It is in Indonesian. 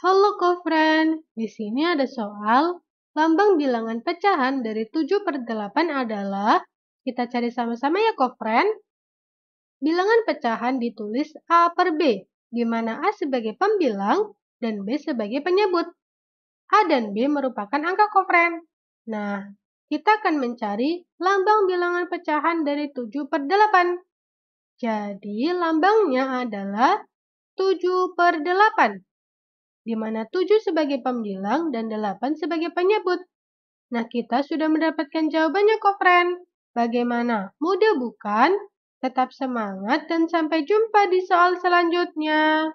Halo kofren, di sini ada soal lambang bilangan pecahan dari 7 per 8 adalah, kita cari sama-sama ya kofren. Bilangan pecahan ditulis A per B, di mana A sebagai pembilang dan B sebagai penyebut. A dan B merupakan angka kofren. Nah, kita akan mencari lambang bilangan pecahan dari 7 per 8. Jadi, lambangnya adalah 7 per 8 di mana tujuh sebagai pembilang dan delapan sebagai penyebut. Nah, kita sudah mendapatkan jawabannya kok, friend. Bagaimana? Mudah bukan? Tetap semangat dan sampai jumpa di soal selanjutnya.